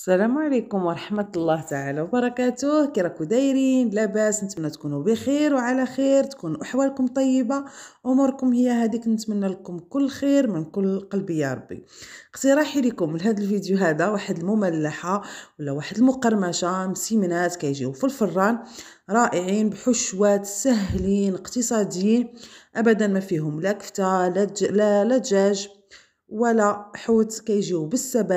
السلام عليكم ورحمة الله تعالى وبركاته كي راكو دايرين لاباس نتمنى تكونوا بخير وعلى خير تكون أحوالكم طيبة أموركم هي هذيك نتمنى لكم كل خير من كل قلبي يا ربي اقتراحي لكم لهذا الفيديو هذا واحد المملحة ولا واحد المقرمشة مسيمنات كيجيو في الفران رائعين بحشوات سهلين اقتصاديين أبدا ما فيهم لا كفتة لا دجاج ولا حوت كيجيو بالسبع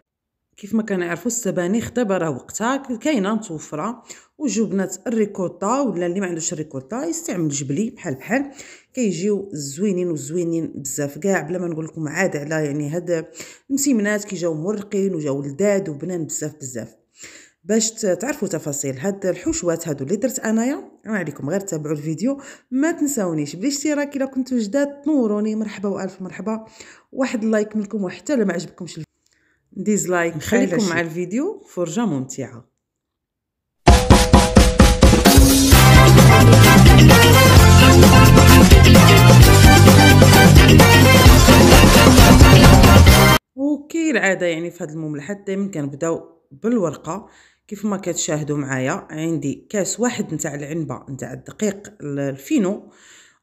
كيف ما يعرفوا السبانخ دابا راه وقتها كاينه متوفره وجبنه الريكوطا ولا اللي ما عندوش الريكوطا يستعمل جبلي بحال بحال كيجيو زوينين وزوينين بزاف كاع بلا ما نقول لكم عاد على يعني هاد المسيمنات كيجاو مرقين وجاو لداد وبنان بزاف بزاف باش تعرفوا تفاصيل هاد الحشوات هادو اللي درت انايا ما عليكم غير تابعوا الفيديو ما تنساونيش بالاشتراك الا كنتو جداد تنوروني مرحبا والف مرحبا واحد لايك منكم وحتى لما عجبكمش ديزلايك خليكم مع الفيديو فرجة ممتعة وكي العاده يعني في هذا المملحات دائما كنبداو بالورقه كيف ما كتشاهدوا معايا عندي كاس واحد نتاع العنبه نتاع الدقيق الفينو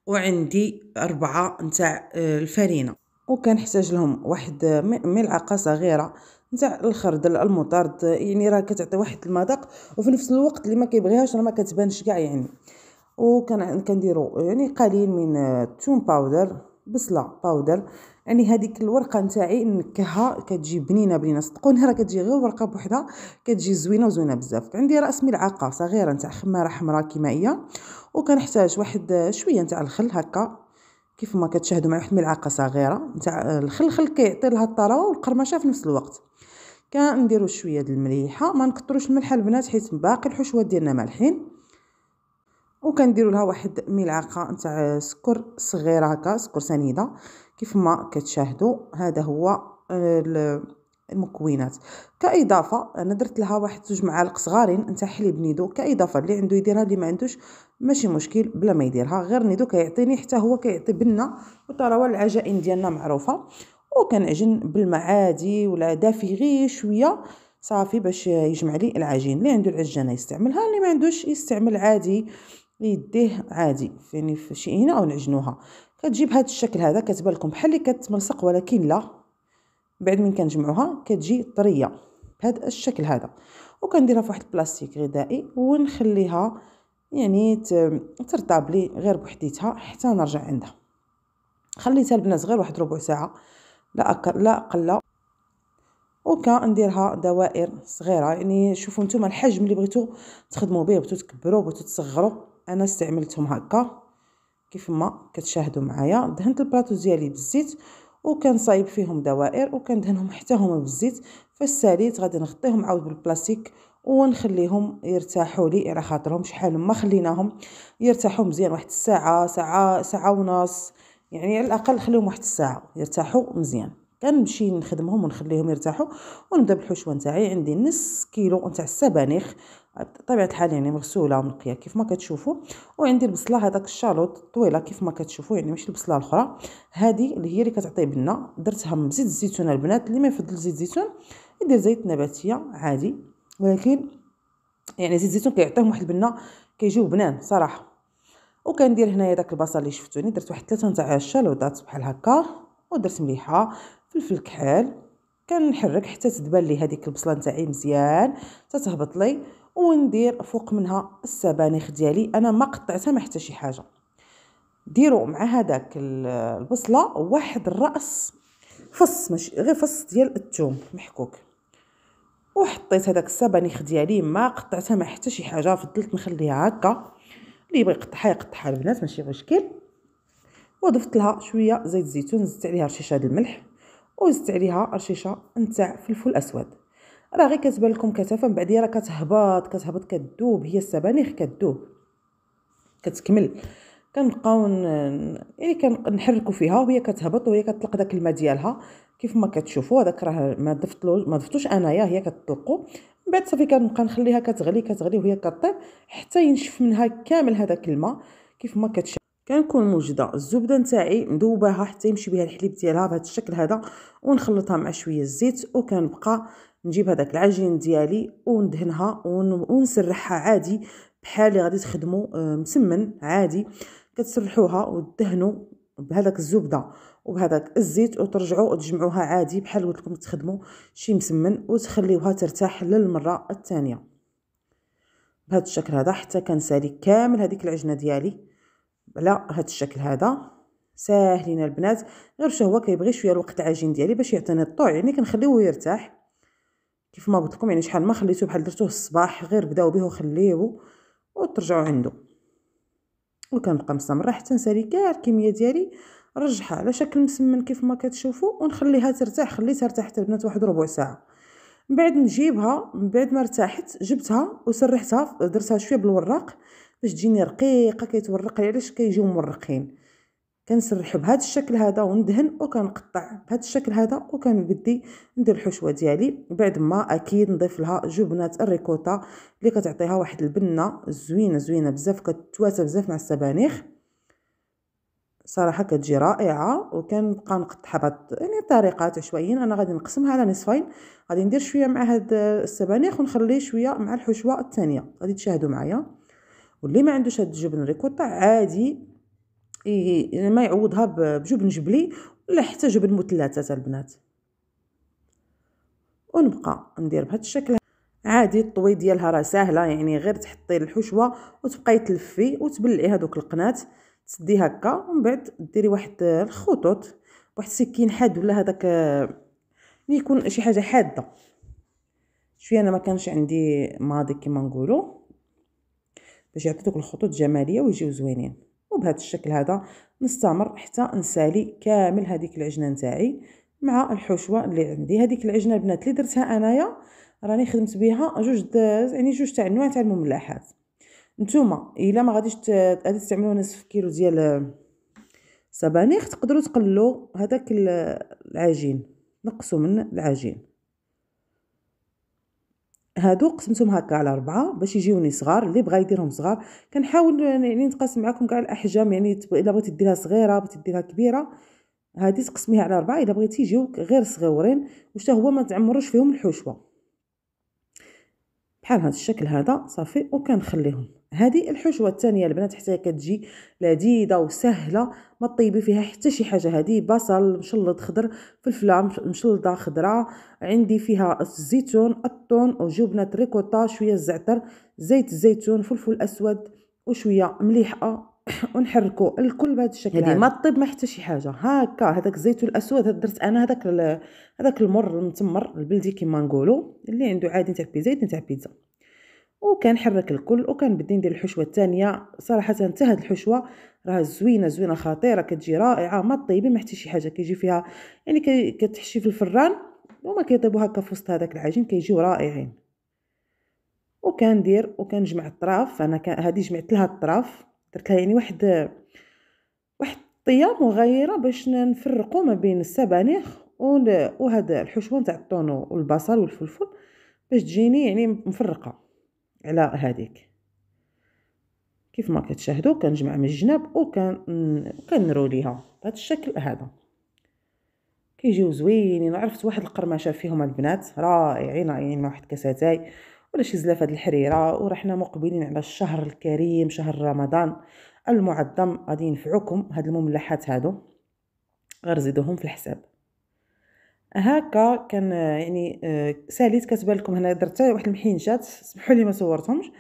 وعندي أربعة نتاع آه، الفرينه وكنحتاج لهم واحد ملعقه صغيره نتاع الخردل المطرد يعني راه كتعطي واحد المذاق وفي نفس الوقت اللي ما كيبغيهاش راه ما كتبانش كاع يعني وكان كنديروا يعني قليل من الثوم باودر بصله باودر يعني هذيك الورقه نتاعي نكهها كتجي بنينه بنينه صدقوني راه كتجي غير ورقه بوحدها كتجي زوينه وزوينه بزاف عندي راس ملعقه صغيره نتاع خماره حمراء كيمائيه وكنحتاج واحد شويه نتاع الخل هكا كيف ما كتشاهدوا مع واحد ملعقه صغيره نتاع الخلخل كيعطي لها الطراوه والقرمشه في نفس الوقت كنديروا شويه د المليحه ما نكثروش الملح البنات حيت باقي الحشوه ديالنا مالحين وكنديروا لها واحد ملعقه نتاع سكر صغيره هكا سكر سنيده كيف ما كتشاهدوا هذا هو المكونات كاضافه انا درت لها واحد زوج معالق صغارين نتاع حليب نيدو كاضافه اللي عنده يديرها اللي ما عندوش ماشي مشكل بلا ما يديرها غير نيدو كيعطيني حتى هو كيعطي بنه وطراوة العجائن ديالنا معروفه وكنعجن بالماء عادي ولا دافي غير شويه صافي باش يجمع لي العجين اللي عنده العجانه يستعملها اللي ما عندوش يستعمل عادي يديه عادي يعني في شي هنا او نعجنوها كتجيب هذا الشكل هذا كتبان لكم بحال اللي كتملصق ولكن لا بعد من كنجمعوها كتجي طريه بهذا الشكل هذا وكنديرها في واحد البلاستيك غذائي ونخليها يعني لي غير بوحديتها حتى نرجع عندها خليتها البنات غير واحد ربع ساعه لا أقل لا اقل وكنديرها دوائر صغيره يعني شوفوا نتوما الحجم اللي بغيتو تخدموا به بغيتو تكبروا بغيتو تصغروا انا استعملتهم هكا كيف ما كتشاهدوا معايا دهنت البلاطو ديالي بالزيت وكنصايب فيهم دوائر وكندهنهم حتى هما بالزيت فالساليت غادي نغطيهم عاود بالبلاستيك ونخليهم يرتاحوا لي على خاطرهم شحال ما خليناهم يرتاحوا مزيان واحد الساعه ساعه ساعه ونص يعني على الاقل خليهم واحد الساعه يرتاحوا مزيان كنمشي نخدمهم ونخليهم يرتاحوا ونبدا بالحشوه نتاعي عندي نص كيلو نتاع السبانخ بطبيعه الحال يعني مغسوله ومنقيه كيف ما كتشوفوا وعندي البصله هذاك الشالوط الطويله كيف ما كتشوفوا يعني ماشي البصله الاخرى هذه اللي هي اللي كتعطي بنة درتها من زيت الزيتون البنات اللي ما يفضل زيت الزيتون يدير زيت نباتيه عادي ولكن يعني زيت الزيتون كيعطيهم واحد البنه كيجيو بنان صراحه وكندير هنايا داك البصل اللي شفتوني درت واحد ثلاثه نتاع الشالوطات بحال هكا ودرت مليحه فلفل كحال كنحرك حتى تدبل لي هذيك البصله نتاعي مزيان تتهبط لي وندير فوق منها السبانخ ديالي انا ما قطعتها ما حتى شي حاجه ديروا مع هذاك البصله واحد الراس فص ماشي غير فص ديال الثوم محكوك وحطيت هذاك السبانخ ديالي ما قطعتها ما حتى شي حاجه فضلت نخليها هكا اللي يبغي يقطعها يقطعها البنات ماشي مشكل وضفت لها شويه زيت الزيتون زدت عليها رشيشه الملح وزدت عليها رشيشه نتاع فلفل اسود راه غير كتبان لكم من بعديه راه كتهبط كتهبط كتذوب هي السبانخ كتذوب كتكمل كنبقاو يعني كنحركوا فيها وهي كتهبط وهي كتطلق داك الماء ديالها كيف ما كتشوفوا هذاك راه ما ضفتلو ما ضفتوش انايا هي كتطلقوا من بعد صافي كنبقى نخليها كتغلي كتغلي وهي كطيب حتى ينشف منها كامل هذاك الماء كيف ما كتشاف كنكون موجده الزبده نتاعي مذوباها حتى يمشي بها الحليب ديالها بهذا الشكل هذا ونخلطها مع شويه الزيت وكنبقى نجيب هذاك العجين ديالي وندهنها ونسرحها عادي بحال اللي غادي تخدموا آه، مسمن عادي كتسرحوها وتدهنوا بهذاك الزبده وبهذاك الزيت وترجعوا وتجمعوها عادي بحال قلت لكم تخدموا شي مسمن وتخليوها ترتاح للمره الثانيه بهذا الشكل هذا حتى كنسالي كامل هذيك العجنه ديالي على هذا الشكل هذا ساهلين البنات غير شهوه كيبغي شويه الوقت العجين ديالي باش يعطيني الطوع يعني كنخليوه يرتاح كيف ما قلت لكم يعني شحال ما خليته بحال درتوه الصباح غير بداو به وخليه وترجعوا عنده وكنبقى مستمره حتى نسالي كاع الكميه ديالي رجعها على شكل مسمن كيف ما كتشوفوا ونخليها ترتاح خليتها ترتاح حتى البنات واحد ربع ساعه من بعد نجيبها من بعد ما ارتاحت جبتها وسرحتها درتها شويه بالوراق باش تجيني رقيقه كيتورق لي علاش كيجيو كي مورقين كنسرحو بهذا الشكل هذا وندهن وكنقطع بهذا الشكل هذا وكنبدي ندير الحشوه ديالي بعد ما اكيد نضيف لها جبنات الريكوتا اللي كتعطيها واحد البنه زوينه زوينه بزاف كتواتى بزاف مع السبانخ صراحه كتجي رائعه وكنبقى نقطعها بهاد يعني طريقات عشوائيين انا غادي نقسمها على نصفين غادي ندير شويه مع هاد السبانخ ونخليه شويه مع الحشوه الثانيه غادي تشاهدوا معايا واللي ما عندوش هاد الجبن الريكوتا عادي ما يعوضها بجبن جبلي ولا حتى جبن مثلثات البنات ونبقى ندير بهذا الشكل عادي الطوي ديالها راه ساهله يعني غير تحطي الحشوه وتبقاي تلفي وتبلعي هذوك القنات تسدي هكا ومن بعد ديري واحد الخطوط واحد سكين حاد ولا هذاك اللي يكون شي حاجه حاده شويه انا ما كانش عندي ماضي كما نقولوا باش يعطي دوك الخطوط جماليه ويجيو زوينين وبهذا الشكل هذا نستمر حتى نسالي كامل هذيك العجنه نتاعي مع الحشوه اللي عندي هذيك العجنه البنات اللي درتها انايا راني خدمت بها جوج يعني جوج تاع انواع تاع المملحات نتوما الا ما غاديش غادي تستعملوا نصف كيلو ديال صبانيخ تقدروا تقلوا هذاك العجين نقصوا من العجين هادو قسمتهم هكا على ربعة باش يجيوني صغار اللي بغا يديرهم صغار كنحاول يعني نتقاسم معكم كاع الاحجام يعني الا بغيتي ديرها صغيره بغيتي ديرها كبيره هادي تقسميها على ربعة الا بغيتي يجيوك غير صغيورين واش هو ما تعمروش فيهم الحشوه بحال هذا الشكل هذا صافي وكنخليهم هذه الحشوه الثانيه البنات حتى كتجي لذيذه وسهله ما طيبي فيها حتى شي حاجه هذه بصل مشلط خضر فلفله مشلطه خضراء عندي فيها الزيتون الطون وجبنه ريكوتا شويه الزعتر زيت الزيتون فلفل اسود وشويه مليحه ونحركوا الكل بهذا الشكل هذه ما طيب ما حتى شي حاجه هكا هذاك الزيتون الاسود درت انا هذاك هذاك المر المتمر البلدي كيما نقولوا اللي عنده عادي نتاع بيتزا نتاع بيتزا حرك الكل بدي ندير الحشوه الثانيه صراحه حتى هاد الحشوه راه زوينه زوينه خطيره كتجي رائعه ما طيبه ما حتى شي حاجه كيجي فيها يعني كتحشي في الفران وما كيطيبوا هكا في وسط هذاك العجين كيجيو رائعين وكندير وكنجمع الطراف انا هذه جمعت لها الطراف درت لها يعني واحد واحد الطيه مغيره باش نفرقوا ما بين السبانخ وهذا الحشوه نتاع الطونو والبصل والفلفل باش تجيني يعني مفرقه على هذيك كيف ما كتشاهدوا كنجمع من الجناب وكن ليها بهذا الشكل هذا كيجيو زوينين عرفت واحد القرمشه فيهم البنات رائعين يعني مع واحد كاساتاي ولا شي زلافه الحريره ورحنا مقبلين على الشهر الكريم شهر رمضان المعظم غادي ينفعوكم هاد المملحات هادو غير زيدوهم في الحساب هكا كان آه، يعني آه، ساليت كتبان لكم هنا درت واحد المحينشات سمحوا لي ما صورتهمش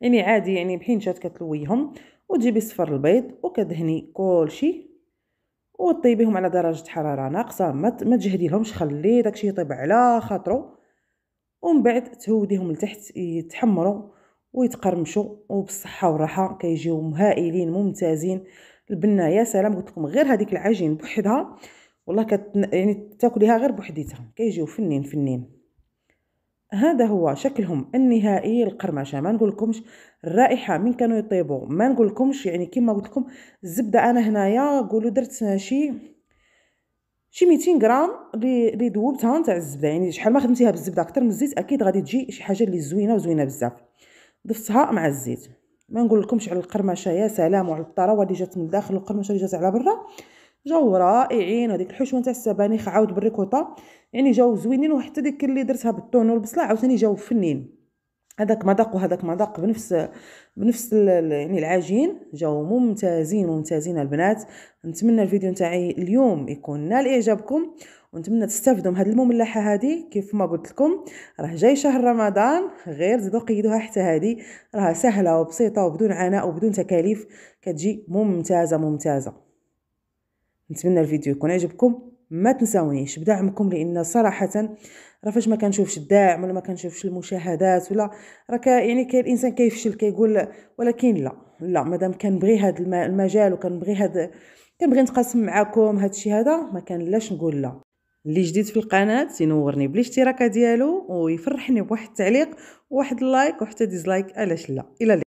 يعني عادي يعني محينشات كتلويهم وتجيبي صفر البيض وكدهني كلشي وطيبيهم على درجه حراره ناقصه ما ما تجهديهمش خلي داكشي يطيب على خاطرو ومن بعد تهوديهم لتحت يتحمروا ويتقرمشوا وبالصحه والراحه كيجيو هائلين ممتازين البنه يا سلام قلت لكم غير هذيك العجين بوحدها والله كت يعني تاكليها غير بوحديتها كيجيو فنين فنين هذا هو شكلهم النهائي القرمشه ما نقول لكمش الرائحه من كانوا يطيبوا ما نقول لكمش يعني كما قلت لكم الزبده انا هنايا قولوا درت شي شي 200 غرام اللي ذوبتها نتاع الزبده يعني شحال ما خدمتيها بالزبده اكثر من الزيت اكيد غادي تجي شي حاجه اللي زوينه وزوينه بزاف ضفتها مع الزيت ما نقول لكمش على القرمشه يا سلام وعلى الطراوه اللي جات من الداخل والقرمشه اللي جات على برا جاو رائعين هذيك الحشوه نتاع السبانخ عاود بالريكوطا يعني جاو زوينين وحتى ديك اللي درتها بالطون والبصله عاوتاني جاو فنين هذاك مذاق وهذاك مذاق بنفس بنفس يعني العجين جاو ممتازين ممتازين البنات نتمنى الفيديو نتاعي اليوم يكون نال اعجابكم ونتمنى تستافدوا من هذه المملحه هذه كيف ما قلت لكم راه جاي شهر رمضان غير زيدوا قيدوها حتى هذه راها سهله وبسيطه وبدون عناء وبدون تكاليف كتجي ممتازه ممتازه نتمنى الفيديو يكون عجبكم ما تنساونيش بدعمكم لان صراحه راه فاش ما كنشوفش الدعم ولا ما كنشوفش المشاهدات ولا راه يعني كاين الانسان كيفشل كيقول ولكن لا لا مادام كنبغي هذا المجال وكنبغي هذا كنبغي نتقاسم معكم هذا الشيء هذا ما كنلاش نقول لا اللي جديد في القناه ينورني بالاشتراك ديالو ويفرحني بواحد التعليق وواحد اللايك وحتى ديزلايك علاش لا الى